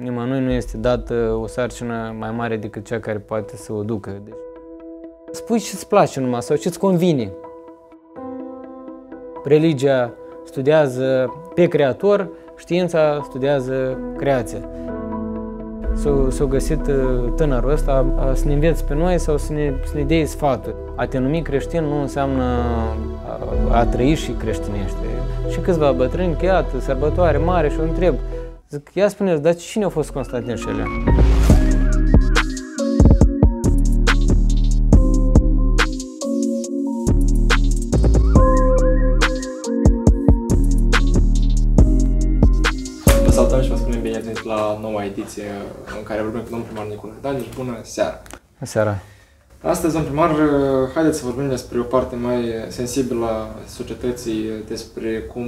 Nimănui nu este dată o sarcină mai mare decât cea care poate să o ducă. Deci, spui ce-ți place numai sau ce-ți convine. Religia studiază pe creator, știința studiază creația. S-a s-o găsit uh, tânărul ăsta să ne înveți pe noi sau să ne, să ne dea sfaturi. A te numi creștin nu înseamnă a, a trăi și creștinește. Și câțiva bătrâni, că iată, sărbătoare mare și o întreb, Zic, ia spuneți, dar cine a fost Constantin Șelea? Vă salutăm și vă spunem bine ați venit la noua ediție în care vorbim cu domnul primar Nicolae Danici. Deci, bună seara! Bună seara! Astăzi, domnul primar, haideți să vorbim despre o parte mai sensibilă a societății, despre cum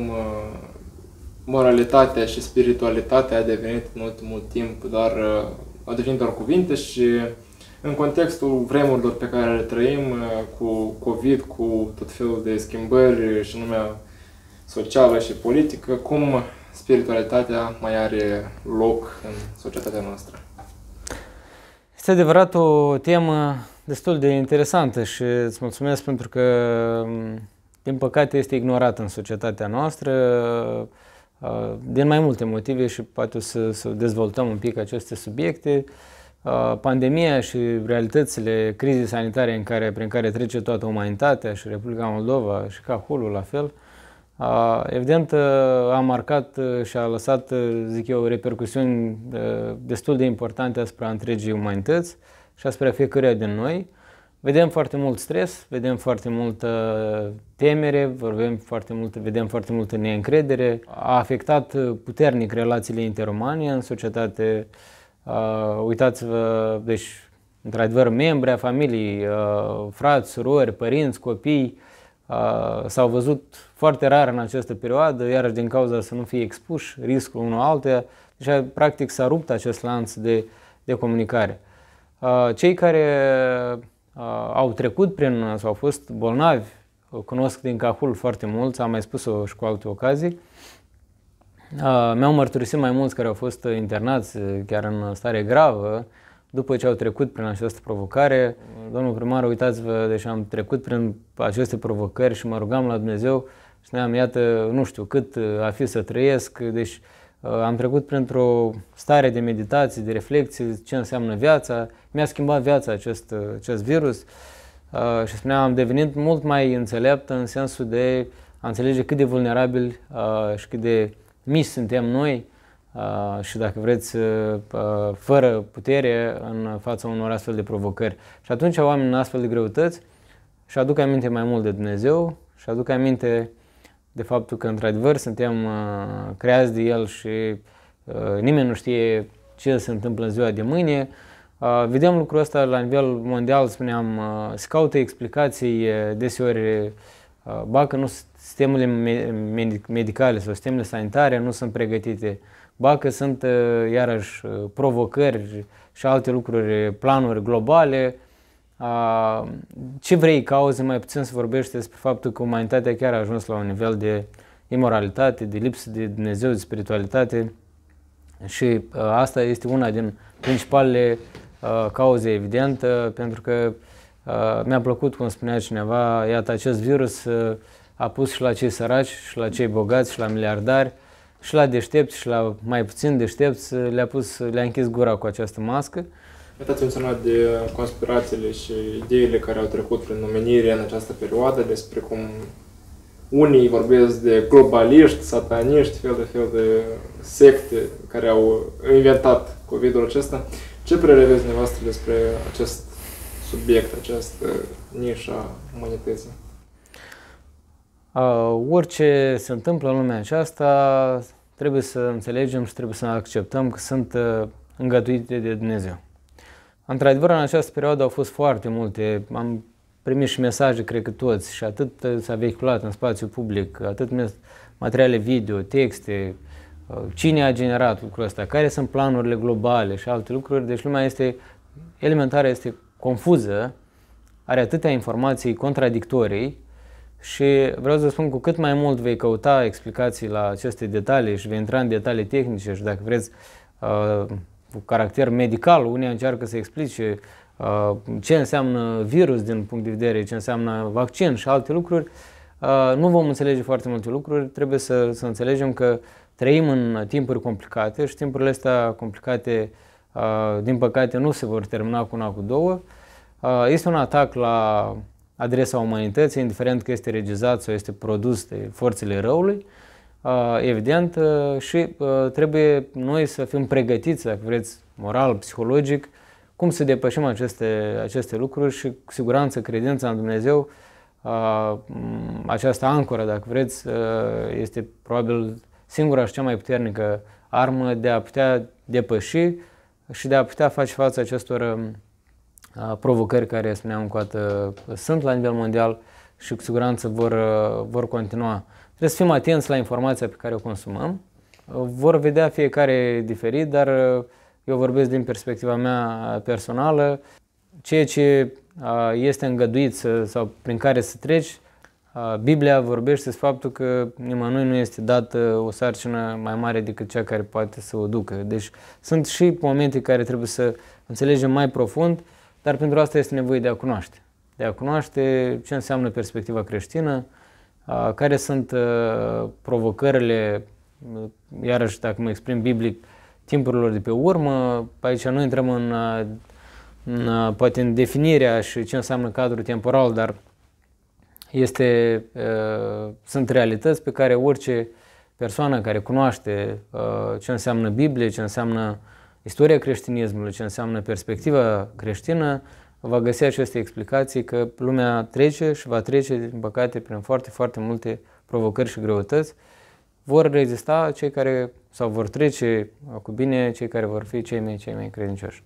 moralitatea și spiritualitatea a devenit în ultimul timp doar, uh, a devenit doar cuvinte și în contextul vremurilor pe care le trăim uh, cu COVID, cu tot felul de schimbări uh, și numea socială și politică, cum spiritualitatea mai are loc în societatea noastră? Este adevărat o temă destul de interesantă și îți mulțumesc pentru că, mm, din păcate, este ignorată în societatea noastră. Uh, din mai multe motive și poate să, să dezvoltăm un pic aceste subiecte. Uh, pandemia și realitățile crizei sanitare în care, prin care trece toată umanitatea și Republica Moldova și Cahulul la fel, uh, evident a marcat și a lăsat, zic eu, repercusiuni destul de importante asupra întregii umanități și asupra fiecăruia din noi. Vedem foarte mult stres, vedem foarte multă temere, vorbim foarte mult, vedem foarte multă neîncredere. A afectat puternic relațiile interumane în societate. Uh, uitați-vă, deci, într-adevăr, membri a familiei, uh, frați, surori, părinți, copii, uh, s-au văzut foarte rar în această perioadă, iarăși din cauza să nu fie expuși riscul unul altuia. Deci, practic, s-a rupt acest lanț de, de comunicare. Uh, cei care Uh, au trecut prin, uh, sau au fost bolnavi, o cunosc din Cahul foarte mulți, am mai spus-o și cu alte ocazii. Uh, mi-au mărturisit mai mulți care au fost internați chiar în stare gravă, după ce au trecut prin această provocare. Domnul primar, uitați-vă, deci am trecut prin aceste provocări și mă rugam la Dumnezeu, ne-am iată, nu știu cât a fi să trăiesc, deci uh, Uh, am trecut printr-o stare de meditație, de reflexie, ce înseamnă viața. Mi-a schimbat viața acest, uh, acest virus uh, și spuneam, am devenit mult mai înțelept în sensul de a înțelege cât de vulnerabil și cât de mici suntem noi și, dacă vreți, fără putere în fața unor astfel de provocări. Și atunci oamenii în astfel de greutăți și aduc aminte mai mult de Dumnezeu și aduc aminte uh, de faptul că, într-adevăr, suntem uh, creați de el și uh, nimeni nu știe ce se întâmplă în ziua de mâine. Uh, vedem lucrul ăsta la nivel mondial, spuneam, uh, se caută explicații uh, deseori, uh, ba că nu sistemele me- medicale sau sistemele sanitare nu sunt pregătite, ba că sunt uh, iarăși uh, provocări și alte lucruri, planuri globale ce vrei cauze, mai puțin să vorbești despre faptul că umanitatea chiar a ajuns la un nivel de imoralitate, de lipsă de Dumnezeu, de spiritualitate și asta este una din principalele cauze evidente, pentru că mi-a plăcut, cum spunea cineva, iată, acest virus a pus și la cei săraci, și la cei bogați, și la miliardari, și la deștepți, și la mai puțin deștepți, le-a pus, le-a închis gura cu această mască Uitați menționat de conspirațiile și ideile care au trecut prin numenire în această perioadă, despre cum unii vorbesc de globaliști, sataniști, fel de fel de secte care au inventat COVID-ul acesta. Ce părere aveți dumneavoastră despre acest subiect, această nișă a umanității? Uh, orice se întâmplă în lumea aceasta, trebuie să înțelegem și trebuie să acceptăm că sunt uh, îngăduite de Dumnezeu. Într-adevăr, în această perioadă au fost foarte multe, am primit și mesaje, cred că toți, și atât s-a vehiculat în spațiu public, atât materiale video, texte, uh, cine a generat lucrul ăsta, care sunt planurile globale și alte lucruri, deci lumea este, elementară este confuză, are atâtea informații contradictorii și vreau să spun cu cât mai mult vei căuta explicații la aceste detalii și vei intra în detalii tehnice și dacă vreți uh, cu caracter medical, unii încearcă să explice uh, ce înseamnă virus din punct de vedere, ce înseamnă vaccin și alte lucruri, uh, nu vom înțelege foarte multe lucruri. Trebuie să, să înțelegem că trăim în timpuri complicate și timpurile astea complicate, uh, din păcate, nu se vor termina cu una, cu două. Este un atac la adresa umanității, indiferent că este regizat sau este produs de forțele răului. Uh, evident, uh, și uh, trebuie noi să fim pregătiți, dacă vreți, moral, psihologic, cum să depășim aceste, aceste lucruri și cu siguranță credința în Dumnezeu, această ancoră, dacă vreți, este probabil singura și cea mai puternică armă de a putea depăși și de a putea face față acestor provocări care, spuneam încă sunt la nivel mondial și cu siguranță vor, vor continua. Trebuie să fim atenți la informația pe care o consumăm. Vor vedea fiecare diferit, dar uh, eu vorbesc din perspectiva mea personală. Ceea ce uh, este îngăduit sau prin care să treci, uh, Biblia vorbește despre faptul că nimănui nu este dată o sarcină mai mare decât cea care poate să o ducă. Deci sunt și momente care trebuie să înțelegem mai profund, dar pentru asta este nevoie de a cunoaște. De a cunoaște ce înseamnă perspectiva creștină, care sunt provocările, iarăși dacă mă exprim biblic, timpurilor de pe urmă? Aici nu intrăm în, în poate în definirea și ce înseamnă cadrul temporal, dar este, sunt realități pe care orice persoană care cunoaște ce înseamnă Biblie, ce înseamnă istoria creștinismului, ce înseamnă perspectiva creștină, va găsi aceste explicații că lumea trece și va trece, din păcate, prin foarte, foarte multe provocări și greutăți. Vor rezista cei care, sau vor trece cu bine cei care vor fi cei mai, cei mai credincioși.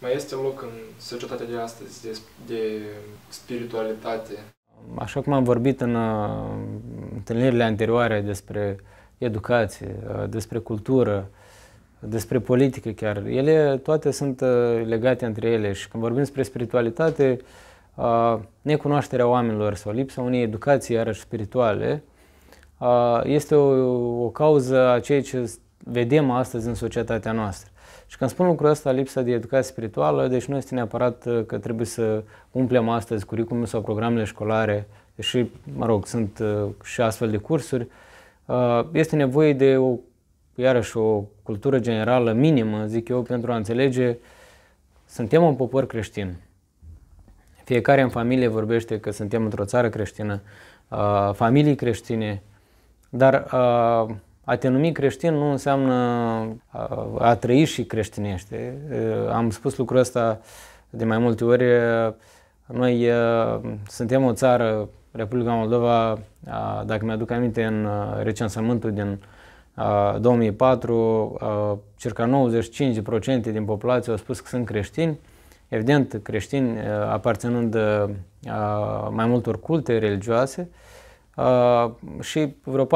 Mai este loc în societatea de astăzi de, de spiritualitate? Așa cum am vorbit în uh, întâlnirile anterioare despre educație, uh, despre cultură, despre politică chiar. Ele toate sunt uh, legate între ele și când vorbim despre spiritualitate, uh, necunoașterea oamenilor sau lipsa unei educații, iarăși spirituale, uh, este o, o cauză a ceea ce vedem astăzi în societatea noastră. Și când spun lucrul ăsta, lipsa de educație spirituală, deci nu este neapărat că trebuie să umplem astăzi curriculumul sau programele școlare, deși, mă rog, sunt și astfel de cursuri, este nevoie de o iarăși o cultură generală minimă, zic eu, pentru a înțelege, suntem un popor creștin. Fiecare în familie vorbește că suntem într-o țară creștină, familii creștine, dar a te numi creștin nu înseamnă a trăi și creștinește. Am spus lucrul ăsta de mai multe ori. Noi suntem o țară, Republica Moldova, dacă mi-aduc aminte, în recensământul din 2004, circa 95% din populație au spus că sunt creștini, evident creștini aparținând mai multor culte religioase și vreo 4%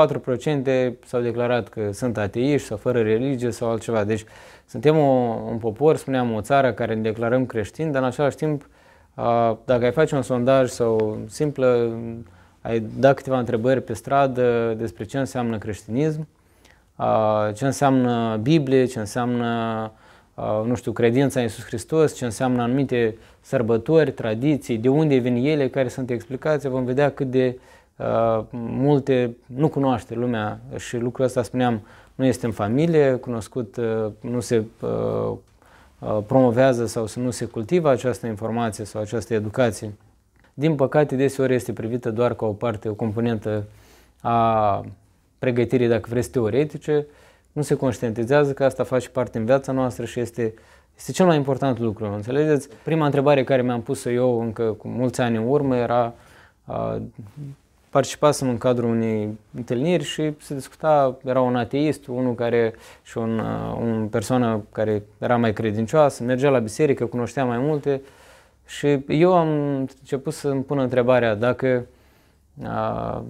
s-au declarat că sunt ateiști sau fără religie sau altceva. Deci suntem o, un popor, spuneam, o țară care ne declarăm creștini, dar în același timp, dacă ai face un sondaj sau simplă, ai da câteva întrebări pe stradă despre ce înseamnă creștinism, Uh, ce înseamnă Biblie, ce înseamnă, uh, nu știu, credința în Iisus Hristos, ce înseamnă anumite sărbători, tradiții, de unde vin ele, care sunt explicații, vom vedea cât de uh, multe nu cunoaște lumea și lucrul ăsta, spuneam, nu este în familie, cunoscut, nu se promovează sau să nu se cultivă această informație sau această educație. Din păcate, deseori este privită doar ca o parte, o componentă a pregătire, dacă vreți, teoretice, nu se conștientizează că asta face parte în viața noastră și este, este cel mai important lucru, înțelegeți? Prima întrebare care mi-am pus eu încă cu mulți ani în urmă era a, participasem în cadrul unei întâlniri și se discuta, era un ateist, unul care și un, un persoană care era mai credincioasă, mergea la biserică, cunoștea mai multe și eu am început să îmi pun întrebarea dacă Uh,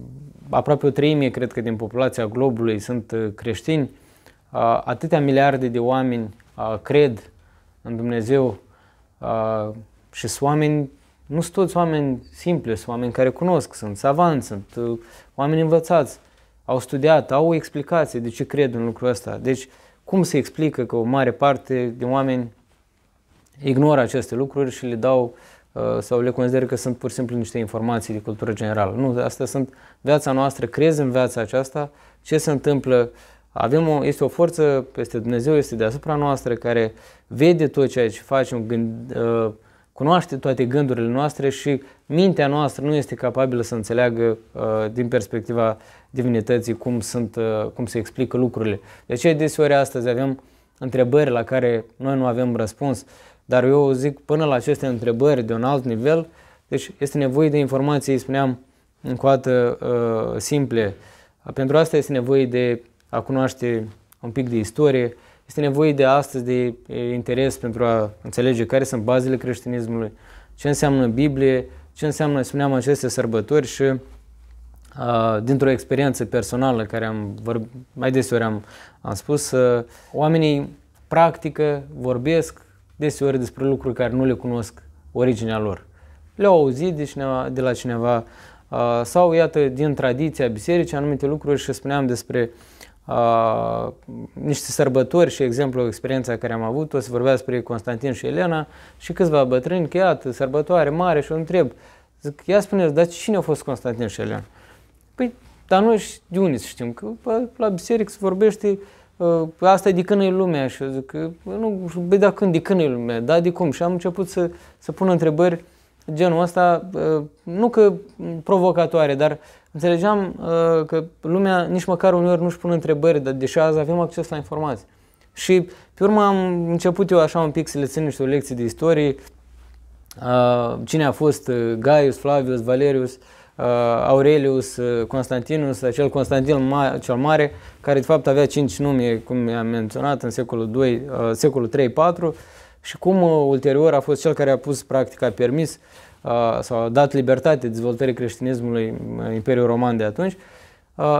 aproape o treime, cred că, din populația globului sunt uh, creștini, uh, atâtea miliarde de oameni cred în Dumnezeu și sunt oameni, nu sunt toți oameni simpli, sunt oameni care cunosc, sunt savanți, sunt oameni învățați, au studiat, au o explicație de ce cred în lucrul ăsta. Deci, cum se explică că o mare parte din oameni ignoră aceste lucruri și le dau uh, Uh, sau le consider că sunt pur și simplu niște informații de cultură generală. Nu, astea sunt viața noastră, crezi în viața aceasta, ce se întâmplă, avem o, este o forță peste Dumnezeu, este deasupra noastră, care vede tot ceea ce facem, gând, uh, cunoaște toate gândurile noastre și mintea noastră nu este capabilă să înțeleagă uh, din perspectiva divinității cum, sunt, cum se explică lucrurile. De aceea, deseori astăzi avem întrebări la care noi nu avem răspuns. Uh, dar eu zic, până la aceste întrebări de un alt nivel, deci este nevoie de informații, spuneam, în o uh, simple. Pentru asta este nevoie de a cunoaște un pic de istorie, este nevoie de astăzi de interes pentru a înțelege care sunt bazele creștinismului, ce înseamnă Biblie, ce înseamnă, spuneam, aceste sărbători și uh, dintr-o experiență personală care am vorb- mai desori am, am spus, uh, oamenii practică, vorbesc, deseori despre lucruri care nu le cunosc originea lor. Le-au auzit de, cineva, de la cineva uh, sau, iată, din tradiția bisericii anumite lucruri și spuneam despre uh, niște sărbători și exemplu experiența care am avut-o, se vorbea despre Constantin și Elena și câțiva bătrâni, că iată, sărbătoare mare și o întreb, zic, ia spuneți, dar cine a fost Constantin și Elena? Păi, dar noi de unde să știm? Că bă, la biserică se vorbește uh, Păi asta e de când e lumea și eu zic că nu, băi, da când, de când e lumea, da, de cum? Și am început să, să pun întrebări genul ăsta, nu că provocatoare, dar înțelegeam că lumea nici măcar uneori nu-și pune întrebări, dar deși azi avem acces la informații. Și pe urmă am început eu așa un pic să le țin niște lecții de istorie, cine a fost Gaius, Flavius, Valerius, uh, Uh, Aurelius uh, Constantinus, acel Constantin Ma cel Mare, care de fapt avea cinci nume, cum am menționat, în secolul, 2, uh, secolul 3-4, și cum ulterior a fost cel care a pus practica, a permis sau a dat libertate dezvoltării creștinismului Imperiul Roman de atunci.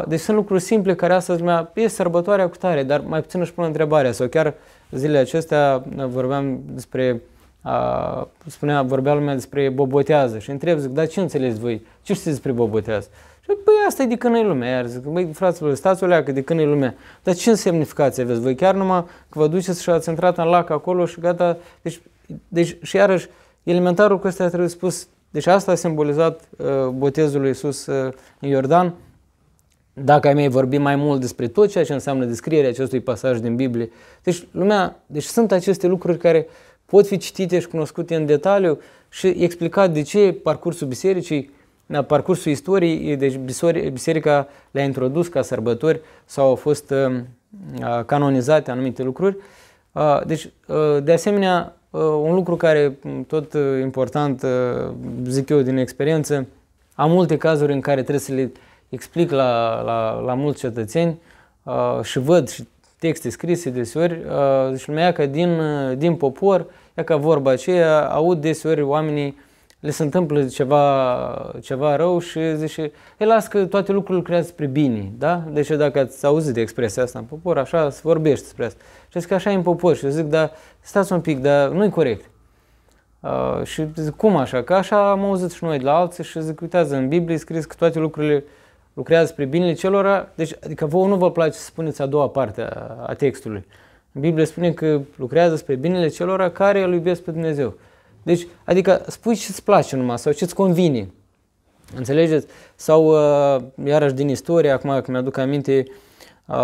Deci sunt lucruri simple care astăzi mea e sărbătoarea cu tare, dar mai puțin își pun întrebarea sau chiar zilele acestea vorbeam despre a, spunea, vorbea lumea despre bobotează și întreb, zic, dar ce înțelegeți voi? Ce știți despre bobotează? Și păi asta e de când e lumea, iar zic, băi, fraților, stați o leacă, de când e lumea. Dar ce semnificație aveți voi? Chiar numai că vă duceți și ați intrat în lac acolo și gata, deci, deci și iarăși, elementarul cu ăsta trebuie spus, deci asta a simbolizat uh, botezul lui Iisus uh, în Iordan, dacă ai mei vorbi mai mult despre tot ceea ce înseamnă descrierea acestui pasaj din Biblie. Deci, lumea, deci sunt aceste lucruri care uh, pot fi citite și cunoscute în detaliu și explicat de ce parcursul bisericii, parcursul istoriei, deci biserica le-a introdus ca sărbători sau au fost um, canonizate anumite lucruri. Deci, de asemenea, un lucru care tot important, zic eu din experiență, am multe cazuri în care trebuie să le explic la, la, la mulți cetățeni și văd și texte scrise deseori, deci lumea că din, uh, din popor, e ca vorba aceea, aud deseori oamenii le se întâmplă ceva, ceva rău și zice, el las că toate lucrurile creează spre bine, da? Deci dacă ați auzit de expresia asta în popor, așa se vorbește despre asta. Și zic că așa e în popor și eu zic, dar stați un pic, dar nu e corect. Uh, și zic, cum așa? Că așa am auzit și noi de la alții și zic, uitează, în Biblie scris că toate lucrurile uh, lucrează spre binele celor, deci adică vouă nu vă place să spuneți a doua parte a, a textului. În Biblie spune că lucrează spre binele celor care îl iubesc pe Dumnezeu. Deci, adică spui ce îți place numai sau ce îți convine. Înțelegeți? Sau, uh, iarăși din istorie, acum că mi-aduc aminte, uh,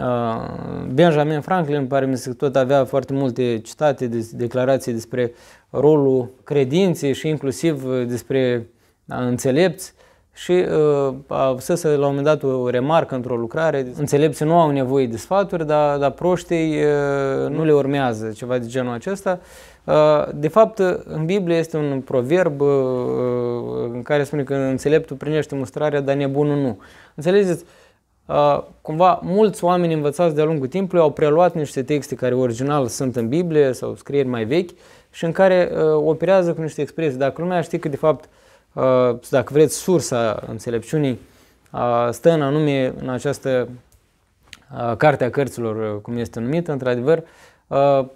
uh, Benjamin Franklin, pare mi se tot avea foarte multe citate, de, declarații despre rolul credinței și inclusiv uh, despre uh, înțelepți. Și uh, să la un moment dat o remarcă într-o lucrare, înțelepții nu au nevoie de sfaturi, dar, dar proștii uh, nu le urmează, ceva de genul acesta. Uh, de fapt, în Biblie este un proverb uh, în care spune că înțeleptul primește mustrarea, dar nebunul nu. Înțelegeți? Uh, cumva, mulți oameni învățați de-a lungul timpului au preluat niște texte care original sunt în Biblie sau scrieri mai vechi și în care uh, operează cu niște expresii. Dacă lumea știe că, de fapt, uh, Uh, dacă vreți, sursa înțelepciunii uh, stă în anume în această uh, carte a cărților, cum este numită, într-adevăr,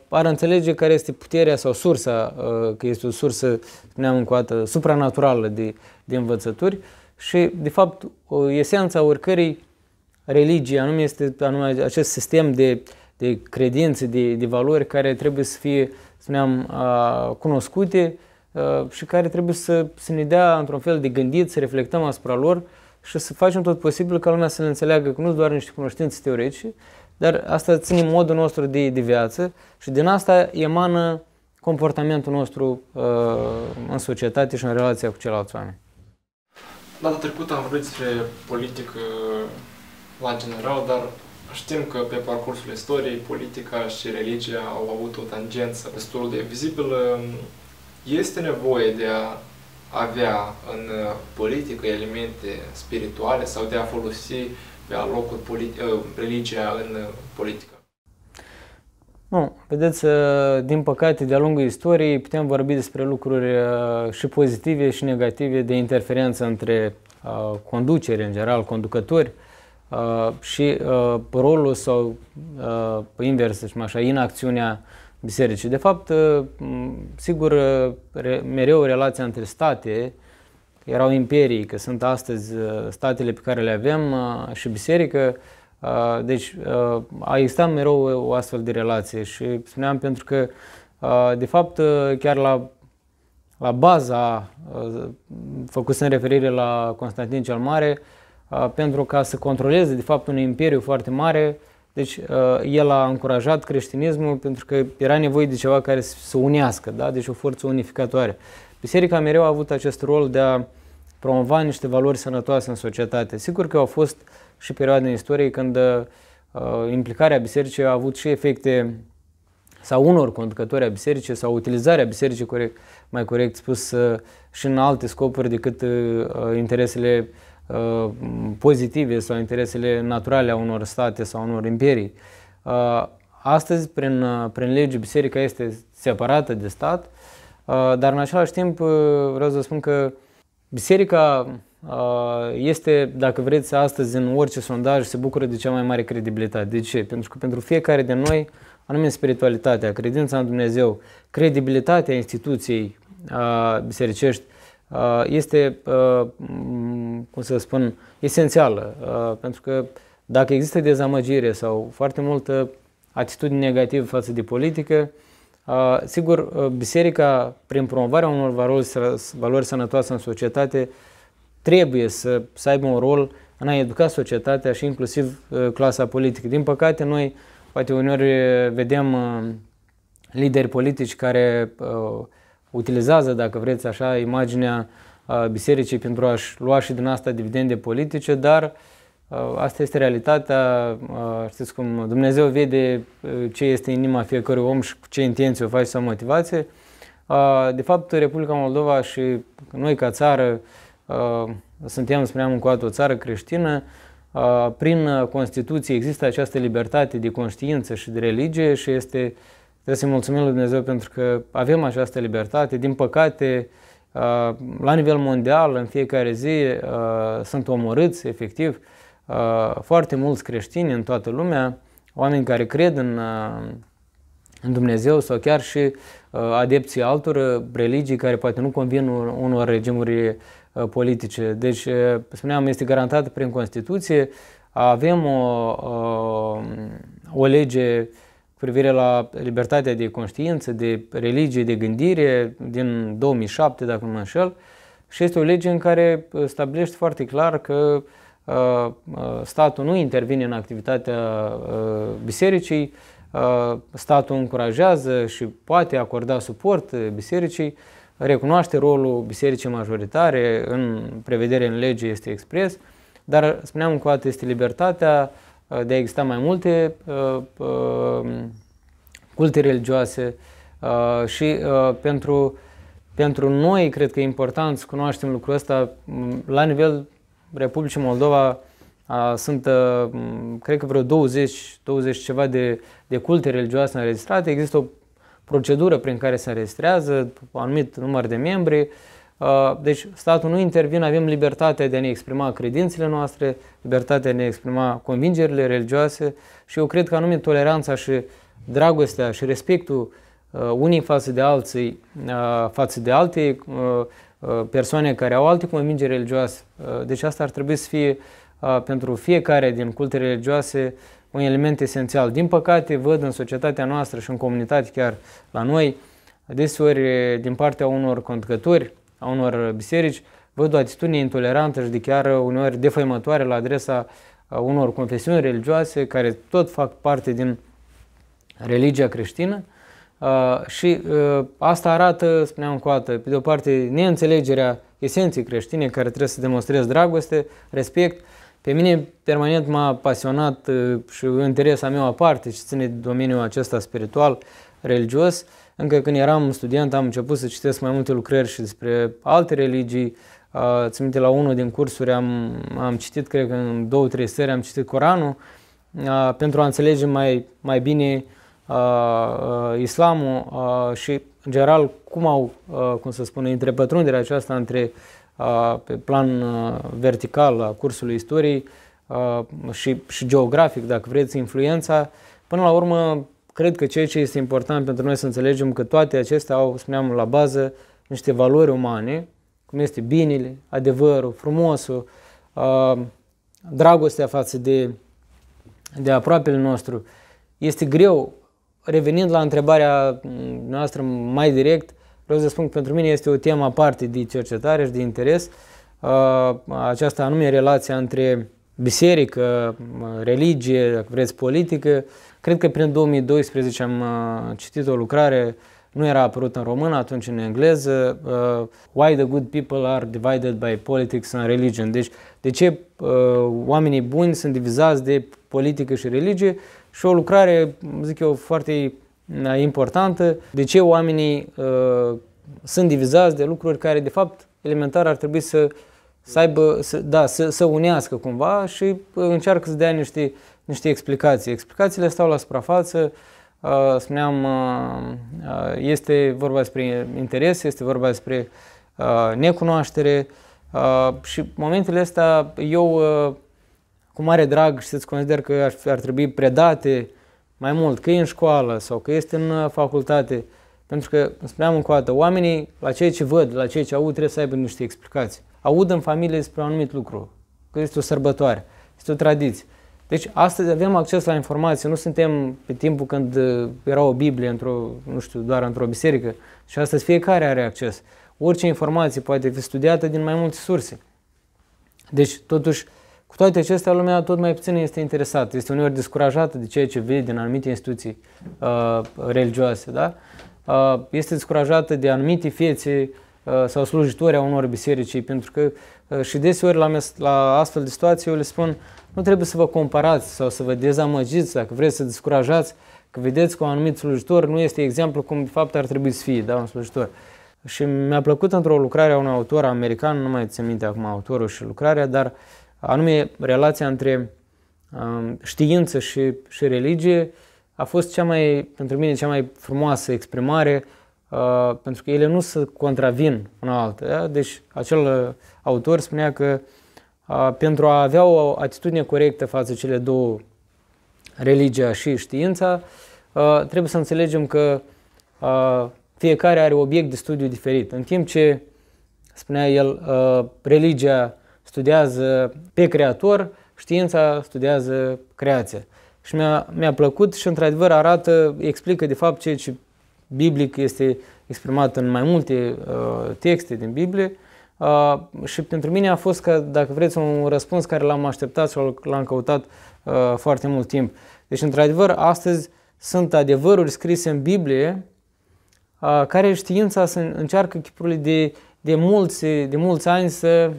ar înțelege care este puterea sau sursa, că este o sursă, spuneam încă o dată, supranaturală de, de învățături și, de fapt, o esența oricărei religii, anume este anume acest sistem de, de credințe, de, de valori care trebuie să fie, spuneam, cunoscute, Uh, și care trebuie să, să ne dea într-un fel de gândit, să reflectăm asupra lor și să facem tot posibil ca lumea să ne înțeleagă că nu doar niște cunoștințe teoretice, dar asta ține modul nostru de, de viață și din asta emană comportamentul nostru uh, în societate și în relația cu ceilalți oameni. Data trecută am vorbit despre politică la general, dar știm că pe parcursul istoriei politica și religia au avut o tangență destul de vizibilă este nevoie de a avea în uh, politică elemente spirituale sau de a folosi pe alocuri uh, religia în uh, politică? Nu, vedeți, din păcate, de-a lungul istoriei putem vorbi despre lucruri și pozitive și negative de interferență între conducere, în general, conducători și rolul sau invers, să așa, inacțiunea bisericii. De fapt, uh, sigur, uh, mereu relația între state, erau imperii, că sunt astăzi uh, statele pe care le avem și biserică, deci a existat mereu o astfel de relație și spuneam pentru că, de fapt, chiar la, la baza, făcut în referire la Constantin cel Mare, pentru ca să controleze, de fapt, un imperiu foarte mare, deci uh, el a încurajat creștinismul pentru că era nevoie de ceva care să unească, da? deci o forță unificatoare. Biserica mereu a avut acest rol de a promova niște valori sănătoase în societate. Sigur că au fost și perioade în istorie când uh, implicarea bisericii a avut și efecte sau unor conducători a bisericii sau utilizarea bisericii, corect, mai corect spus, uh, și în alte scopuri decât interesele uh, Uh, pozitive sau interesele naturale a unor state sau unor imperii. Uh, astăzi, prin, uh, prin lege, biserica este separată de stat, dar în același timp vreau să spun că biserica este, dacă vreți, astăzi în orice sondaj se bucură de cea mai mare credibilitate. De ce? Pentru că pentru fiecare de noi, anume spiritualitatea, credința în Dumnezeu, credibilitatea instituției bisericești Uh, este, uh, cum să spun, esențială. Uh, pentru că dacă există dezamăgire sau foarte multă atitudine negativă față de politică, sigur, biserica, prin promovarea unor valori, valori sănătoase în societate, trebuie să, să aibă un rol în a educa societatea și inclusiv clasa politică. Din păcate, noi poate uneori vedem lideri politici care uh, utilizează, dacă vreți așa, imaginea bisericii pentru a-și lua și din asta dividende politice, dar asta este realitatea, știți cum, Dumnezeu vede ce este inima fiecărui om și cu ce intenție o face sau motivație. De fapt, Republica Moldova și noi ca țară suntem, spuneam încă o țară creștină, prin Constituție există această libertate de conștiință și de religie și este uh, Trebuie să-i mulțumim lui Dumnezeu pentru că avem această libertate. Din păcate, uh, la nivel mondial, în fiecare zi, uh, sunt omorâți, efectiv, uh, foarte mulți creștini în toată lumea, oameni care cred în, în Dumnezeu sau chiar și adepții altor religii care poate nu convin unor regimuri politice. Deci, spuneam, este garantat prin Constituție, avem o, o, o lege uh, cu privire la libertatea de conștiință, de religie, de gândire din 2007, dacă nu mă înșel, și este o lege în care uh, stabilește foarte clar că uh, uh, statul nu intervine în activitatea bisericii, statul încurajează și poate acorda suport bisericii, recunoaște rolul bisericii majoritare, în prevedere în lege este expres, dar spuneam că este libertatea uh, Uh, de a exista mai multe uh, uh, culte religioase și pentru, pentru noi cred că e important să cunoaștem lucrul ăsta mm, la nivel Republicii Moldova sunt, mm, cred că vreo 20, 20 ceva de, de culte religioase înregistrate. Există o procedură prin care se înregistrează, un anumit număr de membri. Uh, Uh, deci statul nu intervine, avem libertatea de a ne exprima credințele noastre, libertatea de a ne exprima convingerile religioase și eu cred că anume toleranța și dragostea și respectul uh, unii față de alții, uh, față de alte persoane care au alte convingeri religioase. Deci asta ar trebui să fie pentru fiecare din culte religioase un element esențial. Din păcate, văd în societatea noastră și în comunitate chiar la noi, deseori din partea unor conducători a unor biserici, văd o atitudine intolerantă și de chiar uneori defăimătoare la adresa unor confesiuni religioase care tot fac parte din religia creștină și asta arată, spuneam cu dată, pe de o parte neînțelegerea esenței creștine care trebuie să demonstreze dragoste, respect. Pe mine permanent m-a pasionat și interesa meu aparte și ține domeniul acesta spiritual, religios, uh, încă când eram student am început să citesc mai multe lucrări și despre alte religii. Ah, Țin minte, la unul din cursuri am, am citit, cred că în două, trei seri am citit Coranul ah, pentru a înțelege mai, mai bine ah, islamul și, în general, cum au, cum să spun, întrepătrunderea aceasta între pe plan vertical a cursului istoriei și, și geografic, dacă vreți, influența. Până la urmă, Cred că ceea ce este important pentru noi să înțelegem că toate acestea au, spuneam, la bază niște valori umane, cum este binele, adevărul, frumosul, uh, dragostea față de, de aproapele nostru. Este greu, revenind la întrebarea noastră mai direct, vreau să spun că pentru mine este o temă aparte de cercetare și de interes, uh, aceasta anume relația între biserică, religie, dacă vreți, politică, Cred că prin 2012 am uh, citit o lucrare, nu era apărut în română, atunci în engleză, uh, Why the good people are divided by politics and religion. Deci, de ce uh, oamenii buni sunt divizați de politică și religie și o lucrare, zic eu, foarte uh, importantă, de ce oamenii uh, sunt divizați de lucruri care, de fapt, elementar ar trebui să să aibă, să, da, să, să unească cumva și încearcă să dea niște, niște explicații. Explicațiile stau la suprafață, uh, spuneam, uh, este vorba despre interes, este vorba despre uh, necunoaștere uh, și momentele astea eu uh, cu mare drag și să-ți consider că ar, ar trebui predate mai mult, că e în școală sau că este în facultate, pentru că, spuneam încă o dată, oamenii la ceea ce văd, la ceea ce aud, trebuie să aibă niște explicații aud în familie despre un anumit lucru, că este o sărbătoare, este o tradiție. Deci astăzi avem acces la informații, nu suntem pe timpul când uh, era o Biblie într-o, nu știu, doar într-o biserică și astăzi fiecare are acces. Orice informație poate fi studiată din mai multe surse. Deci, totuși, cu toate acestea, lumea tot mai puțin este interesată, este uneori descurajată de ceea ce vede din anumite instituții uh, religioase, da? Uh, este descurajată de anumite fiețe uh, Uh, sau slujitori a unor biserici, pentru că uh, și deseori la, mes, la astfel de situații eu le spun nu trebuie să vă comparați sau să vă dezamăgiți dacă vreți să descurajați că vedeți că un anumit slujitor nu este exemplu cum de fapt ar trebui să fie, da, un slujitor. Și mi-a plăcut într-o lucrare a unui autor american, nu mai țin minte acum autorul și lucrarea, dar anume relația între um, știință și, și religie a fost cea mai, pentru mine, cea mai frumoasă exprimare uh, pentru că ele nu se contravin una alta. Da? Deci acel uh, autor spunea că uh, pentru a avea o atitudine corectă față cele două, religia și știința, uh, trebuie să înțelegem că uh, fiecare are obiect de studiu diferit. În timp ce, spunea el, uh, religia studiază pe creator, știința studiază creația. Și mi-a, mi-a plăcut și, într-adevăr, arată, explică, de fapt, ceea ce biblic este exprimat în mai multe uh, texte din Biblie uh, și pentru mine a fost, ca, dacă vreți, un răspuns care l-am așteptat și l-am căutat uh, foarte mult timp. Deci, într-adevăr, astăzi sunt adevăruri scrise în Biblie uh, care știința să încearcă chipurile de, de, mulți, de mulți ani să,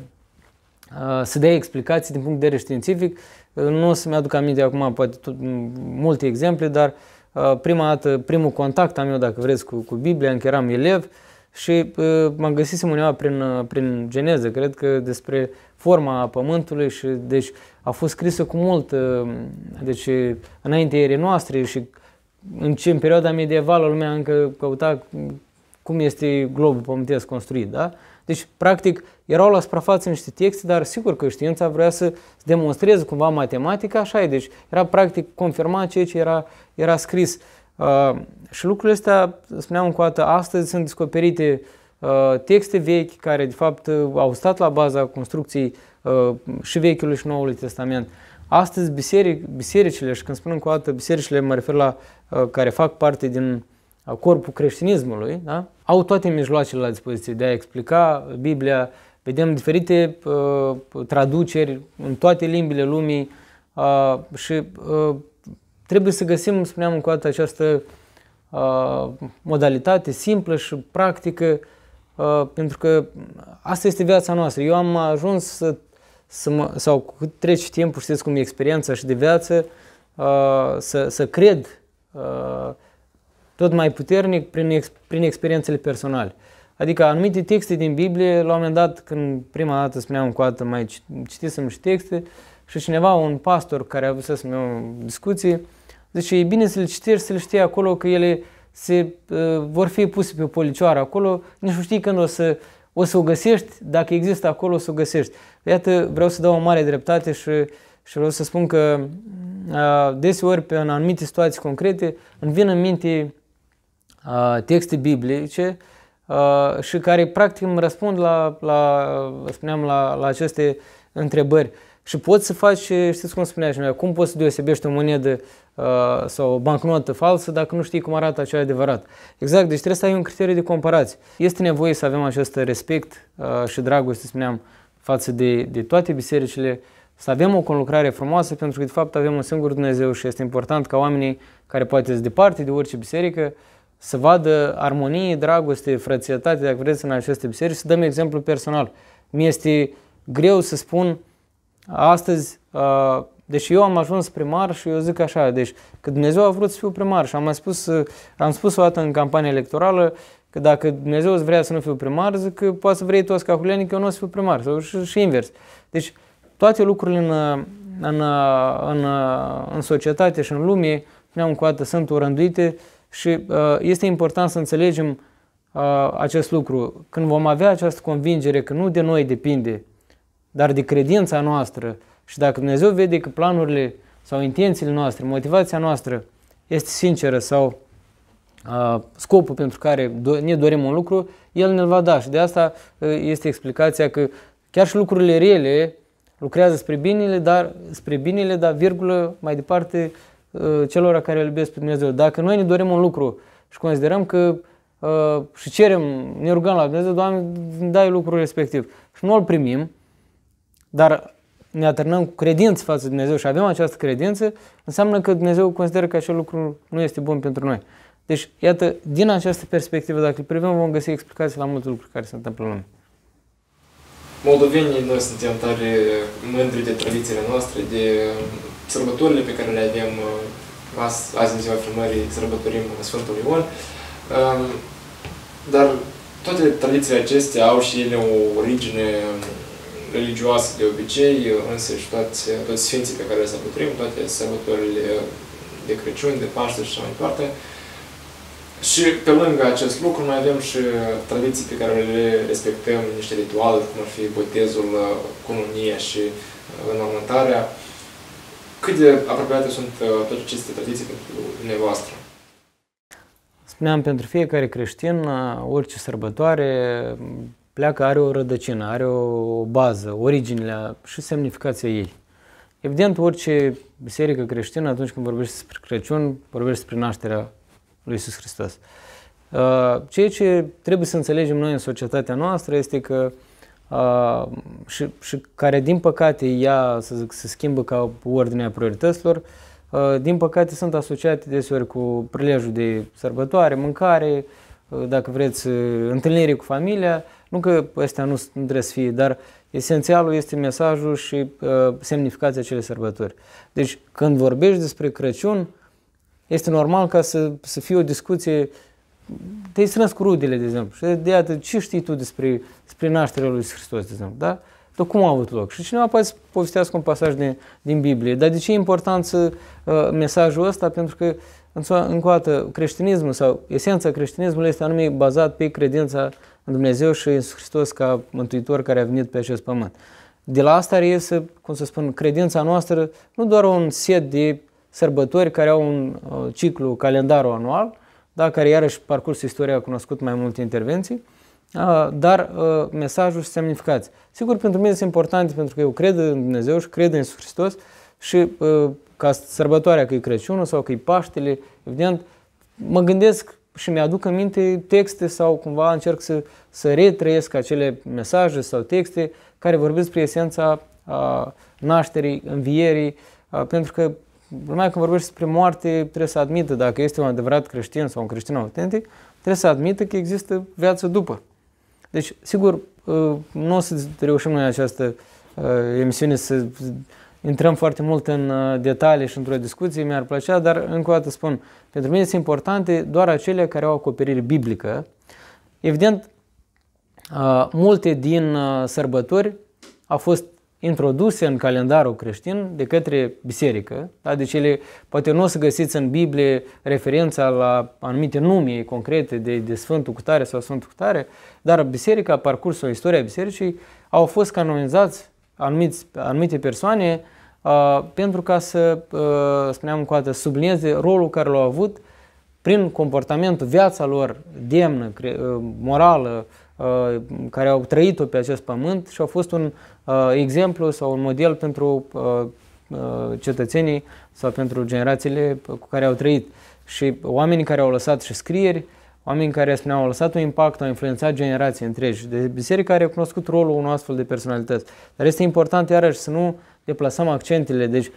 uh, să dea explicații din punct de vedere științific. Nu o să-mi aduc aminte acum poate tot, multe exemple, dar uh, Uh, prima dată, primul contact am eu, dacă vreți, cu, cu Biblia, încă eram elev și uh, m-am găsit undeva prin, uh, prin geneză, cred că despre forma pământului și deci a fost scrisă cu mult, deci înainte ere noastre și în ce în perioada medievală lumea încă căuta cum este globul pământesc construit, da? Deci, practic, erau la suprafață niște texte, dar sigur că știința vrea să demonstreze cumva matematica, așa e. Deci, era practic confirmat ceea ce era, era scris. Uh, și lucrurile astea, spuneam încă o dată, astăzi sunt descoperite uh, texte vechi care, de fapt, uh, au stat la baza construcției uh, și Vechiului și Noului Testament. Astăzi, biseric, bisericile, și când spun încă o dată bisericile, mă refer la uh, care fac parte din uh, corpul creștinismului, da? au toate mijloacele la dispoziție de a explica Biblia. Vedem diferite uh, traduceri în toate limbile lumii uh, și uh, trebuie să găsim, spuneam încă o dată, această uh, modalitate simplă și practică, uh, pentru că asta este viața noastră. Eu am ajuns să, să mă, sau cât treci timpul, știți cum e experiența și de viață, uh, să, să cred uh, tot mai puternic prin, ex, prin experiențele personale. Adică anumite texte din Biblie, la un moment dat, când prima dată spuneam cu atât, mai citisem și texte, și cineva, un pastor care a avut să o discuție, zice, e bine să le citești, să le știi acolo că ele se, uh, vor fi puse pe policioară acolo, nici nu știi când o să, o să o găsești, dacă există acolo o să o găsești. Iată, vreau să dau o mare dreptate și, și vreau să spun că uh, deseori pe în anumite situații concrete îmi vin în minte Uh, texte biblice uh, și care practic îmi răspund la, la spuneam, la, la aceste întrebări. Și poți să faci, știți cum spunea și noi, cum poți să deosebești o monedă uh, sau o bancnotă falsă dacă nu știi cum arată acea adevărat. Exact, deci trebuie să ai un criteriu de comparație. Este nevoie să avem acest respect uh, și dragoste, spuneam, față de, de toate bisericile, să avem o conlucrare frumoasă, pentru că, de fapt, avem un singur Dumnezeu și este important ca oamenii care poate sunt departe de orice biserică, uh, să vadă armonie, dragoste, frățietate, dacă vreți, în aceste biserici. Să dăm exemplu personal. Mi este greu să spun astăzi, uh, deși deci eu am ajuns primar și eu zic așa, deci că Dumnezeu a vrut să fiu primar și am mai spus, uh, am spus o dată în campania electorală că dacă Dumnezeu îți vrea să nu fiu primar, zic că poate să vrei tu ca Hulian, că eu nu o să fiu primar sau și, și invers. Deci toate lucrurile în, în, în, în societate și în lume, spuneam am o sunt urânduite și uh, este important să înțelegem uh, acest lucru. Când vom avea această convingere că nu de noi depinde, dar de credința noastră și dacă Dumnezeu vede că planurile sau intențiile noastre, motivația noastră este sinceră sau uh, scopul pentru care ne dorim un lucru, El ne-l va da. Și de asta este explicația că chiar și lucrurile rele lucrează spre binele, dar spre binele, dar virgulă mai departe Uh, celor care îl iubesc pe Dumnezeu. Dacă noi ne dorim un lucru și considerăm că uh, și cerem, ne rugăm la Dumnezeu, Doamne, dai lucrul respectiv. Și nu îl primim, dar ne atârnăm cu credință față de Dumnezeu și avem această credință, înseamnă că Dumnezeu consideră că acel lucru nu este bun pentru noi. Deci, iată, din această perspectivă, dacă îl privim, vom găsi explicații la multe lucruri care se întâmplă în lume. Moldovenii, noi suntem tare mândri de tradițiile noastre, de sărbătorile pe care le avem uh, azi, azi în ziua filmării, sărbătorim Sfântul Ion. Um, dar toate tradițiile acestea au și ele o origine um, religioasă de obicei, însă și toți, toți sfinții pe care le sărbătorim, toate sărbătorile de Crăciun, de Paște și așa mai departe. Și pe lângă acest lucru mai avem și tradiții pe care le respectăm, niște ritualuri, cum ar fi botezul, uh, comunia și înormântarea. Uh, cât de apropiate sunt uh, toate aceste tradiții pentru dumneavoastră? Spuneam, pentru fiecare creștin, uh, orice sărbătoare pleacă, are o rădăcină, are o bază, originile și semnificația ei. Evident, orice biserică creștină, atunci când vorbește despre Crăciun, vorbește despre nașterea lui Isus Hristos. Uh, ceea ce trebuie să înțelegem noi în societatea noastră este că și, și care, din păcate, ea, să zic, se schimbă ca ordinea priorităților, uh, din păcate sunt asociate deseori cu prilejul de sărbătoare, mâncare, uh, dacă vreți, întâlniri cu familia, nu că astea nu, nu trebuie să fie, dar esențialul este mesajul și uh, semnificația acelei sărbători. Deci, când vorbești despre Crăciun, este normal ca să, să fie o discuție uh, te-ai strâns cu rudele, de exemplu, și de iată, ce știi tu despre, despre nașterea lui Hristos, de exemplu, da? Dar cum a avut loc? Și cineva poate să povestească un pasaj din, din Biblie. Dar de ce e important să, uh, mesajul ăsta? Pentru că, încă o dată, creștinismul sau esența creștinismului este anume bazat pe credința în Dumnezeu și în Hristos ca Mântuitor care a venit pe acest pământ. De la asta să, cum să spun, credința noastră, nu doar un set de sărbători care au un uh, ciclu, calendarul anual, da, care iarăși parcurs istoria a cunoscut mai multe intervenții, dar mesajul și semnificați. Sigur, pentru mine sunt importante pentru că eu cred în Dumnezeu și cred în Iisus Hristos și ca sărbătoarea că e Crăciunul sau că e Paștele, evident, mă gândesc și mi-aduc în minte texte sau cumva încerc să, să retrăiesc acele mesaje sau texte care vorbesc despre esența a nașterii, învierii, pentru că Lumea când vorbește despre moarte trebuie să admită, dacă este un adevărat creștin sau un creștin autentic, trebuie să admită că există viață după. Deci, sigur, uh, nu o să reușim noi această uh, emisiune să intrăm foarte mult în uh, detalii și într-o discuție, mi-ar plăcea, dar încă o dată spun, pentru mine sunt importante doar acele care au acoperire biblică. Evident, multe din sărbători au fost introduse în calendarul creștin de către biserică. Da? Deci ele, poate nu o să găsiți în Biblie referența la anumite nume concrete de, de Sfântul Cutare sau Sfântul Cutare, dar biserica, parcursul istoria bisericii, au fost canonizați anumiți, anumite persoane a, pentru ca să, a, spuneam cu atât, sublinieze rolul care l-au avut prin comportamentul, viața lor demnă, cre- morală, care au trăit-o pe acest pământ și au fost un, Uh, exemplu sau un model pentru uh, uh, cetățenii sau pentru generațiile cu care au trăit. Și oamenii care au lăsat și scrieri, oameni care spuneau au lăsat un impact, au influențat generații întregi. De deci, biserica a recunoscut rolul unui astfel de personalități. Dar este important iarăși să nu deplasăm accentele, deci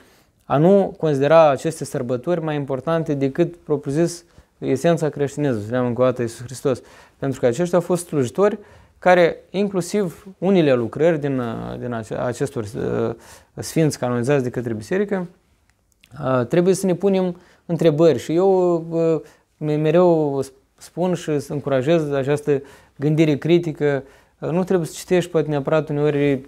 a nu considera aceste sărbători mai importante decât propriu-zis esența creștinismului, ne încă o dată Iisus Hristos. Pentru că aceștia au fost slujitori care inclusiv unele lucrări din, uh, din acestor uh, sfinți canonizați de către biserică, uh, trebuie să ne punem întrebări și eu mereu spun și încurajez această gândire critică, nu trebuie să citești poate neapărat uneori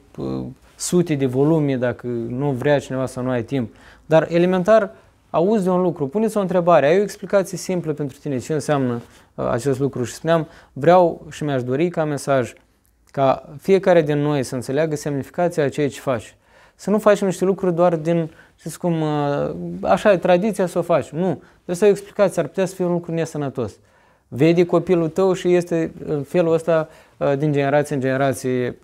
sute de volume dacă nu vrea cineva să nu ai timp, dar elementar auzi de un lucru, puneți o întrebare, ai o explicație simplă pentru tine ce înseamnă uh, acest lucru și spuneam, vreau și mi-aș dori ca mesaj ca fiecare din noi să înțeleagă semnificația a ceea ce faci. Să nu facem niște lucruri doar din, știți cum, uh, așa e tradiția să o faci. Nu, trebuie să ai o explicație, ar putea să fie un lucru nesănătos. Vede copilul tău și este în uh, felul ăsta din generație în generație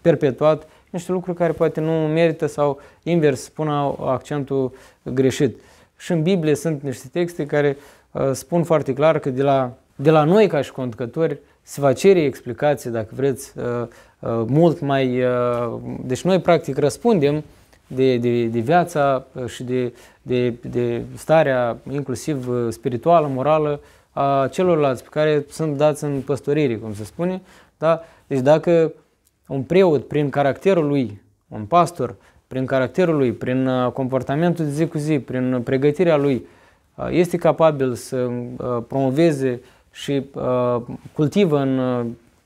perpetuat niște lucruri care poate nu merită sau invers pun accentul greșit. Și în Biblie sunt niște texte care uh, spun foarte clar că de la, de la noi ca și conducători se va cere explicații, dacă vreți, uh, uh, mult mai... Uh, deci noi practic răspundem de, de, de viața uh, și de, de, de starea inclusiv uh, spirituală, morală a celorlalți pe care sunt dați în păstorire, cum se spune. Da? Deci dacă un preot, prin caracterul lui, un pastor, prin caracterul lui, prin uh, comportamentul de zi cu zi, prin pregătirea lui, uh, este capabil să uh, promoveze și cultivă în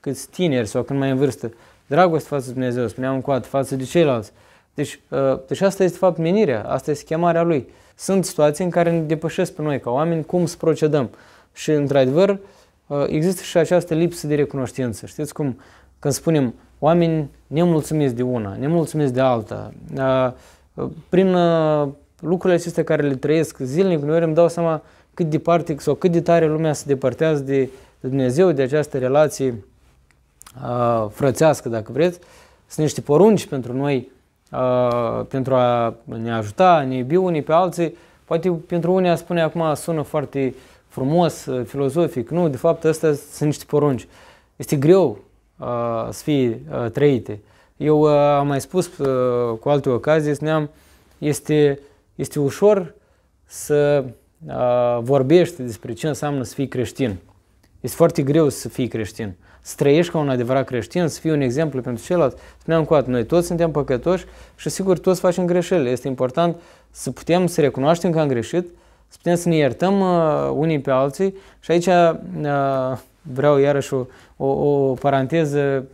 câți tineri sau când mai în vârstă dragoste față de Dumnezeu, spuneam cu coadă, față de ceilalți. Deci, deci asta este fapt menirea, asta este chemarea lui. Sunt situații în care ne depășesc pe noi ca oameni cum să procedăm. Și într-adevăr există și această lipsă de recunoștință. Știți cum când spunem oameni nemulțumiți de una, nemulțumiți de alta. Prin lucrurile acestea care le trăiesc zilnic, noi îmi dau seama cât de parte sau cât de tare lumea se departează de Dumnezeu, de această relație frățească, dacă vreți. Sunt niște porunci pentru noi, pentru a ne ajuta, a ne iubi unii pe alții. Poate pentru unii a spune acum sună foarte frumos, filozofic. Nu, de fapt, astea sunt niște porunci. Este greu să fie trăite. Eu am mai spus cu alte ocazii, spuneam, este, este ușor să vorbești despre ce înseamnă să fii creștin. Este foarte greu să fii creștin. Să trăiești ca un adevărat creștin, să fii un exemplu pentru celălalt. Spuneam cu atât, noi toți suntem păcătoși și sigur toți facem greșeli. Este important să putem să recunoaștem că am greșit, să putem să ne iertăm unii pe alții și aici vreau iarăși o, o, o paranteză,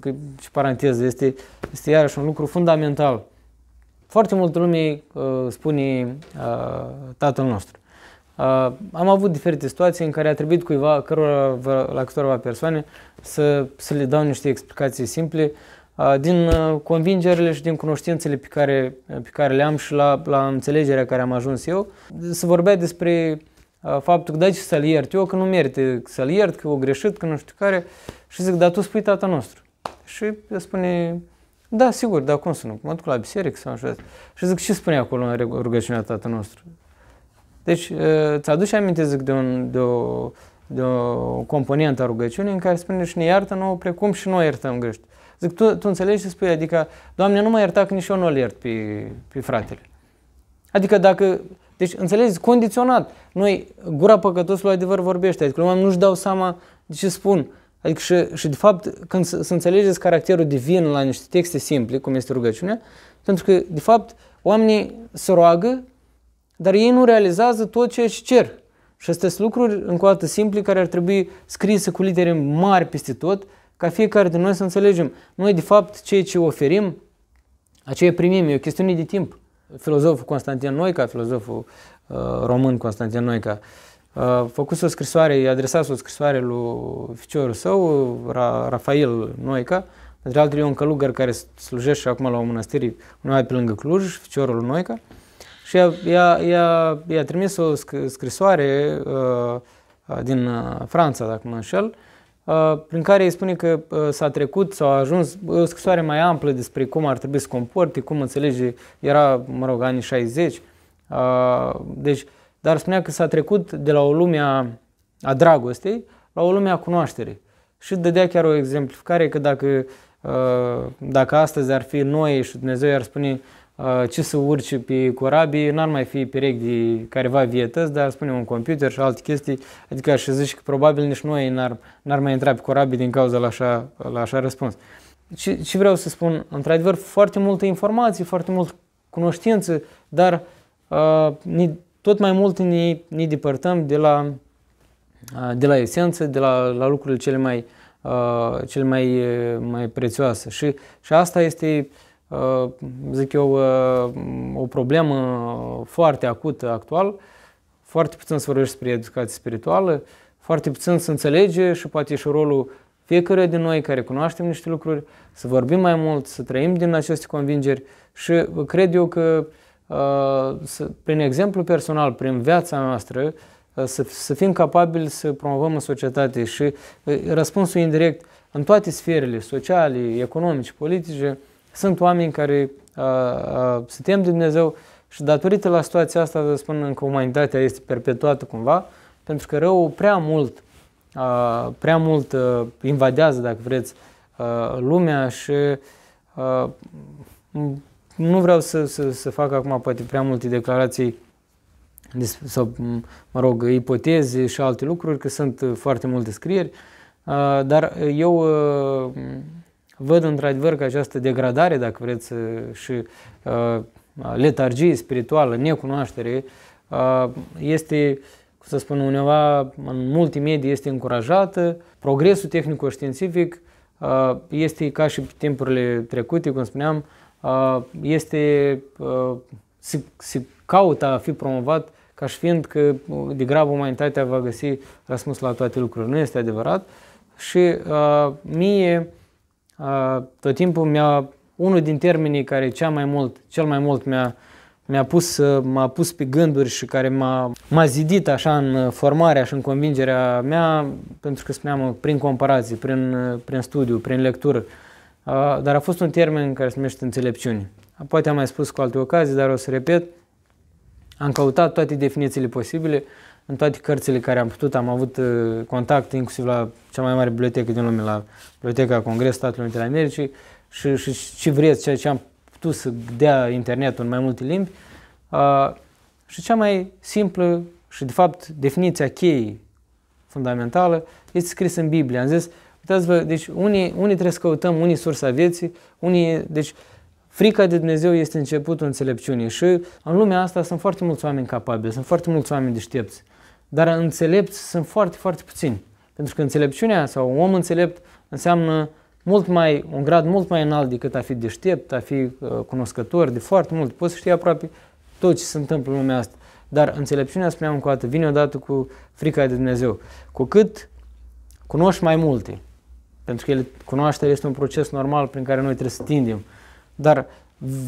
că, și paranteză, este, este iarăși un lucru fundamental. Foarte multă lume uh, spune uh, tatăl nostru. Uh, am avut diferite situații în care a trebuit cuiva, cărora, la câteva persoane, să, să le dau niște explicații simple uh, din uh, convingerile și din cunoștințele pe care, pe care le am și la, la înțelegerea care am ajuns eu. Se vorbea despre uh, faptul că da, ce să-l iert eu, că nu merită să-l iert, că o greșit, că nu știu care. Și zic, dar tu spui tata nostru. Și spune, da, sigur, dar cum să nu? Mă duc la biserică sau așa. Și zic, ce spune acolo în rugăciunea tata nostru? Deci, ți-aduci aminte, zic, de, un, de, o, de o componentă a rugăciunii în care spune și ne iartă nouă precum și noi iertăm greșit. Zic, tu, tu înțelegi ce spui? Adică, Doamne, nu mă ierta că nici eu nu-l iert pe, pe fratele. Adică dacă, deci înțelegeți, condiționat. Noi, gura păcătosului adevăr vorbește, adică oamenii nu-și dau seama de ce spun. Adică și, și de fapt, când să înțelegeți caracterul divin la niște texte simple, cum este rugăciunea, pentru că, de fapt, oamenii se roagă, dar ei nu realizează tot ce își cer. Și astea sunt lucruri, încă o dată, simple, care ar trebui scrise cu litere mari peste tot, ca fiecare din noi să înțelegem. Noi, de fapt, ceea ce oferim, aceea primim, e o chestiune de timp filozoful Constantin Noica, filozoful uh, român Constantin Noica, uh, făcut o scrisoare, i-a adresat o scrisoare lui ficiorul său, Ra- Rafael Noica, între altele e un călugăr care slujește acum la o mănăstire undeva pe lângă Cluj, ficiorul lui Noica, și i-a, i-a, i-a, trimis o sc- scrisoare uh, din uh, Franța, dacă mă înșel, prin uh, care îi spune că uh, s-a trecut sau a ajuns uh, o scrisoare mai amplă despre cum ar trebui să comporte, cum înțelege, era, mă rog, anii 60, deci, dar spunea că s-a trecut de la o lume a, a dragostei la o lume a cunoașterii. Și dădea chiar o exemplificare că dacă, dacă astăzi ar fi noi și Dumnezeu i-ar spune Uh, ce să urci pe corabie, n-ar mai fi perechi de careva vietăți, dar spune un computer și alte chestii, adică aș zici că probabil nici noi n-ar, n-ar mai intra pe corabie din cauza la așa, la așa răspuns. Ce, ce vreau să spun? Într-adevăr, foarte multe informații, foarte mult cunoștință, dar uh, ni, tot mai mult ne, ne depărtăm de la, uh, de la esență, de la, la lucrurile cele mai, uh, cele mai, uh, mai prețioase. Și, și asta este uh, Uh, zic eu, uh, o problemă foarte acută actual, foarte puțin să vorbești despre educație spirituală, foarte puțin să înțelege și poate și rolul fiecare din noi care cunoaștem niște lucruri, să vorbim mai mult, să trăim din aceste convingeri și cred eu că uh, prin exemplu personal, prin viața noastră, să, să fim capabili să promovăm în societate și răspunsul indirect în toate sferele sociale, economice, politice, sunt oameni care uh, uh, se tem de Dumnezeu și datorită la situația asta, vă spun că umanitatea este perpetuată cumva, pentru că răul prea mult, uh, prea mult uh, invadează, dacă vreți, uh, lumea și uh, nu vreau să, să, să fac acum poate prea multe declarații sau, mă rog, ipoteze și alte lucruri, că sunt foarte multe scrieri, uh, dar eu uh, văd într-adevăr că această degradare, dacă vreți, uh, și uh, letargie spirituală, necunoaștere, uh, este, cum să spun, uneva în multimedie este încurajată, progresul tehnico-științific uh, este ca și timpurile trecute, cum spuneam, uh, este, uh, se, se caută a fi promovat ca și fiind că degrabă umanitatea va găsi răspuns la toate lucrurile. Nu este adevărat și mie tot timpul mi-a, unul din termenii care cea mai mult, cel mai mult mi-a, mi-a pus, uh, m-a pus pe gânduri și care m-a, m-a zidit așa în uh, formarea și în convingerea mea, pentru că spuneam uh, prin comparații, prin, prin studiu, prin lectură, dar a fost un termen care se numește înțelepciune. Poate am mai spus cu alte ocazii, dar o să repet, am căutat toate definițiile posibile, uh, în toate cărțile care am putut, am avut uh, contact inclusiv la cea mai mare bibliotecă din lume, la Biblioteca Congres Statelor Unite ale Americii și, și, și ce vreți, ceea ce am putut să dea internetul în mai multe limbi. Uh, și cea mai simplă și, de fapt, definiția cheii fundamentală este scrisă în Biblie. Am zis, uitați-vă, deci unii, unii trebuie să căutăm, unii sursa vieții, unii, deci Frica de Dumnezeu este începutul înțelepciunii și în lumea asta sunt foarte mulți oameni capabili, sunt foarte mulți oameni deștepți. Dar înțelepți sunt foarte, foarte puțini. Pentru că înțelepciunea sau un om înțelept înseamnă mult mai, un grad mult mai înalt decât a fi deștept, a fi uh, cunoscător de foarte mult. Poți să știi aproape tot ce se întâmplă în lumea asta. Dar înțelepciunea, spuneam încă o dată, vine odată cu frica de Dumnezeu. Cu cât cunoști mai multe, pentru că cunoașterea este un proces normal prin care noi trebuie să tindem, dar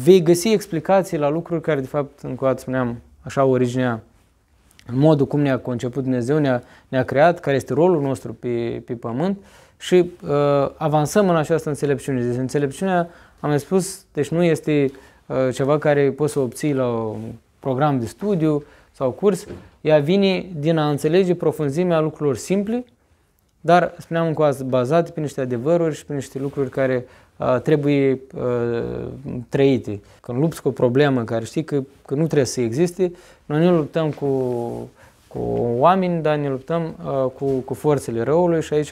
vei găsi explicații la lucruri care, de fapt, încă o dată spuneam, așa originea modul cum ne-a conceput Dumnezeu, ne-a, ne-a creat, care este rolul nostru pe, pe pământ și uh, avansăm în această înțelepciune. Deci înțelepciunea, am spus, deci nu este uh, ceva care poți să obții la un program de studiu sau curs, ea vine din a înțelege profunzimea lucrurilor simple dar, spuneam încă bazat pe niște adevăruri și pe niște lucruri care uh, trebuie uh, trăite. Când lupți cu o problemă care știi că, că nu trebuie să existe, noi nu luptăm cu, cu oameni, dar ne luptăm uh, cu, cu forțele răului și aici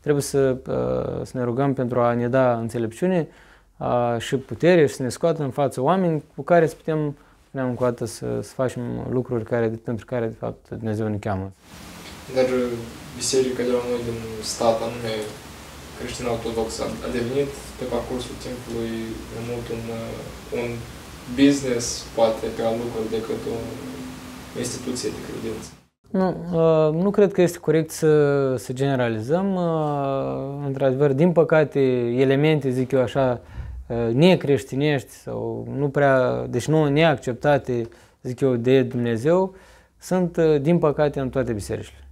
trebuie să, uh, să ne rugăm pentru a ne da înțelepciune uh, și putere și să ne scoată în față oameni cu care să putem, spuneam încă o dată, să, să facem lucruri care, pentru care, de fapt, Dumnezeu ne cheamă. Dar biserica de la noi din stat, anume creștin-ortodoxă, a devenit pe parcursul timpului mai mult un, uh, un business, poate, ca lucruri, decât o instituție de credință. Nu, uh, nu cred că este corect să, să generalizăm. Uh, într-adevăr, din păcate, elemente, zic eu așa, necreștinești sau nu prea, deci nu neacceptate, zic eu, de Dumnezeu, sunt, din păcate, în toate bisericile.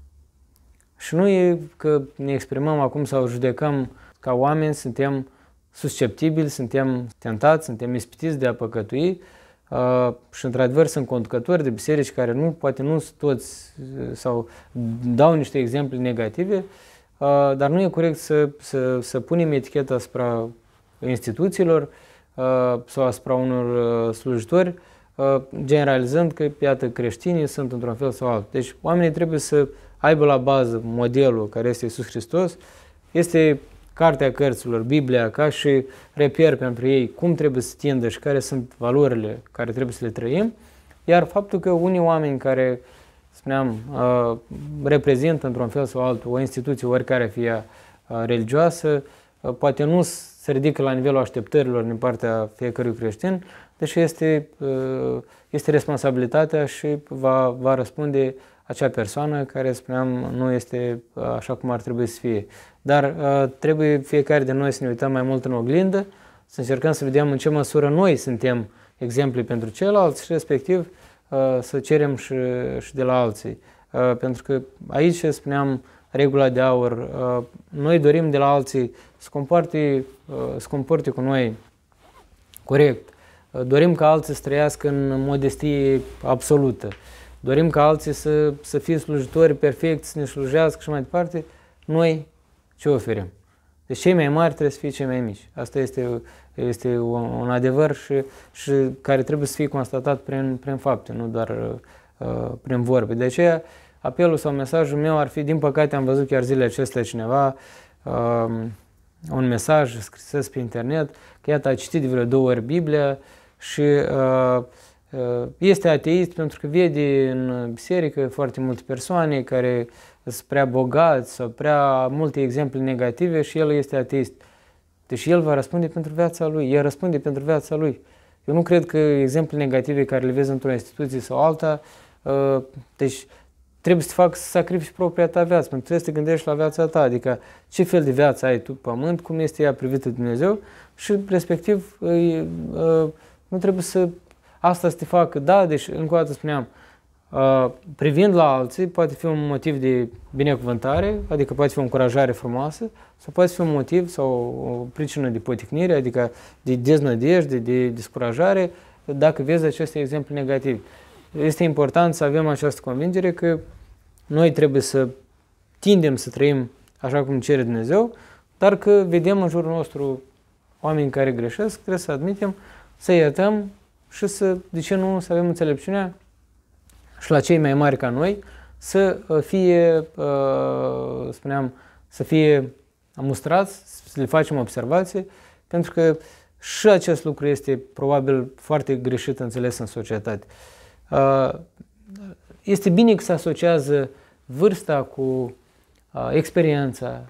Și nu e că ne exprimăm acum sau judecăm ca oameni, suntem susceptibili, suntem tentați, suntem ispitiți de a păcătui uh, și într-adevăr sunt conducători de biserici care nu, poate nu toți sau dau niște exemple negative, uh, dar nu e corect să, să, să punem eticheta asupra instituțiilor uh, sau asupra unor slujitori generalizând că, iată, creștinii sunt într-un fel sau altul. Deci oamenii trebuie să aibă la bază modelul care este Iisus Hristos, este cartea cărților, Biblia, ca și reper pentru ei cum trebuie să tindă și care sunt valorile care trebuie să le trăim, iar faptul că unii oameni care, spuneam, uh, reprezintă într-un fel sau altul o instituție oricare fie uh, religioasă, uh, poate nu se ridică la nivelul așteptărilor din partea fiecărui creștin, deși este, este responsabilitatea și va, va răspunde acea persoană care, spuneam, nu este uh, așa cum ar trebui să fie. Dar uh, trebuie fiecare de noi să ne uităm mai mult în oglindă, să încercăm să vedem în ce măsură noi suntem exemple pentru ceilalți și respectiv uh, să cerem și, și de la alții. Pentru că aici spuneam regula de aur. Noi dorim de la alții să comporte, să comporte cu noi corect. Dorim ca alții să trăiască în modestie absolută dorim ca alții să, să fie slujitori perfecți, să ne slujească și mai departe, noi ce oferim? Deci cei mai mari trebuie să fie cei mai mici. Asta este, este un adevăr și, și care trebuie să fie constatat prin, prin fapte, nu doar uh, prin vorbe. De aceea, apelul sau mesajul meu ar fi, din păcate am văzut chiar zilele acestea cineva, uh, un mesaj scris pe internet, că iată a citit de vreo două ori Biblia și uh, Uh, este ateist pentru că vede în biserică foarte multe persoane care sunt prea bogați sau prea multe exemple negative și el este ateist. Deci el va răspunde pentru viața lui, el răspunde pentru viața lui. Eu nu cred că exemple negative care le vezi într-o instituție sau alta, uh, deci trebuie să faci să sacrifici propria ta viață, pentru că trebuie să te gândești la viața ta, adică ce fel de viață ai tu pe pământ, cum este ea privită de Dumnezeu și respectiv uh, nu trebuie să asta să te facă, da, deci încă o dată spuneam, uh, privind la alții poate fi un motiv de binecuvântare, adică poate fi o încurajare frumoasă, sau poate fi un motiv sau o pricină de poticnire, adică de deznădejde, de descurajare, dacă vezi aceste exemple negative. Este important să avem această convingere că noi trebuie să tindem să trăim așa cum cere Dumnezeu, dar că vedem în jurul nostru oameni care greșesc, trebuie să admitem, să iertăm și să, de ce nu, să avem înțelepciunea și la cei mai mari ca noi să uh, fie, uh, spuneam, să fie amustrați, să le facem observații, pentru că și acest lucru este probabil foarte greșit înțeles în societate. Uh, este bine că se asociază vârsta cu experiența,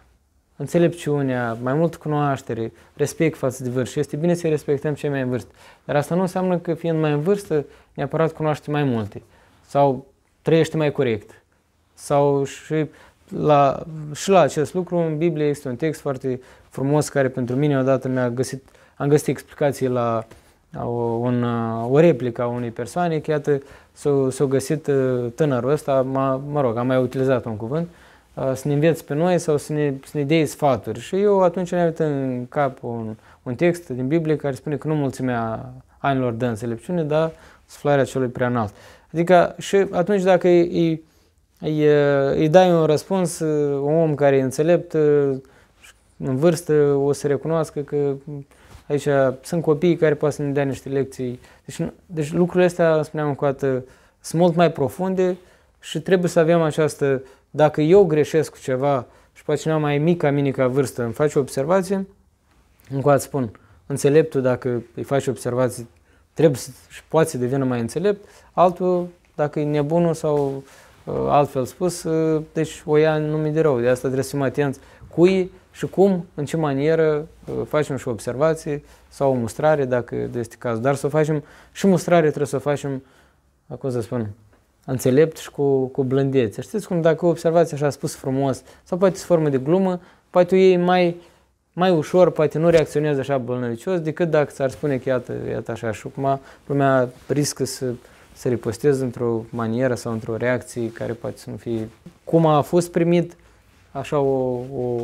înțelepciunea, mai mult cunoaștere, respect față de vârstă. este bine să respectăm cei mai în vârstă. Dar asta nu înseamnă că fiind mai în vârstă, neapărat cunoaște mai multe. Sau trăiește mai corect. Sau și la, și la acest lucru în Biblie este un text foarte frumos care pentru mine odată mi-a găsit, am găsit explicații la o, un, o replică a unei persoane, că iată s-a s-o, s-o găsit uh, tânărul ăsta, mă, mă rog, am mai utilizat un cuvânt, uh, Uh, să ne înveți pe noi sau să ne, să ne dea sfaturi. Și eu atunci ne avut în cap un, un text din Biblie care spune că nu mulțimea anilor dă înțelepciune, dar suflarea celui prea înalt. Adică și atunci dacă îi, îi, îi dai un răspuns, uh, un om care e înțelept, uh, în vârstă, o să recunoască că aici sunt copii care poate să ne dea niște lecții. Deci, deci lucrurile astea, spuneam încă o dată, sunt mult mai profunde și trebuie să avem această dacă eu greșesc cu ceva și poate cineva mai mic ca mine ca vârstă îmi face observație, încă o spun, înțeleptul dacă îi faci observații trebuie și poate să devină mai înțelept, altul dacă e nebunul sau uh, altfel spus, uh, deci o ia în nume de rău. De asta trebuie să fim atenți cui și cum, în ce manieră uh, facem și observații sau o mustrare, dacă este cazul. Dar să o facem și mustrare trebuie să o facem, cum să spun, înțelept și cu, cu blândețe. Știți cum dacă observați așa spus frumos sau poate sub formă de glumă, poate iei mai, mai ușor, poate nu reacționează așa bolnăvicios decât dacă ți-ar spune că iată, iată așa și cum lumea riscă să să ripostez într-o manieră sau într-o reacție care poate să nu fie cum a fost primit, așa o, o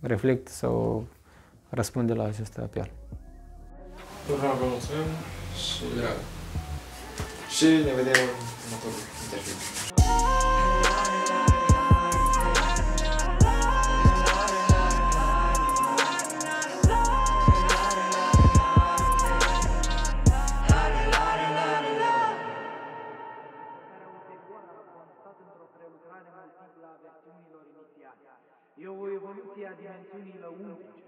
reflect sau răspunde la acest apel. Vă mulțumim și, da. și ne vedem următorul interviu. Eu o evoluție a dimensiunii lăuntrice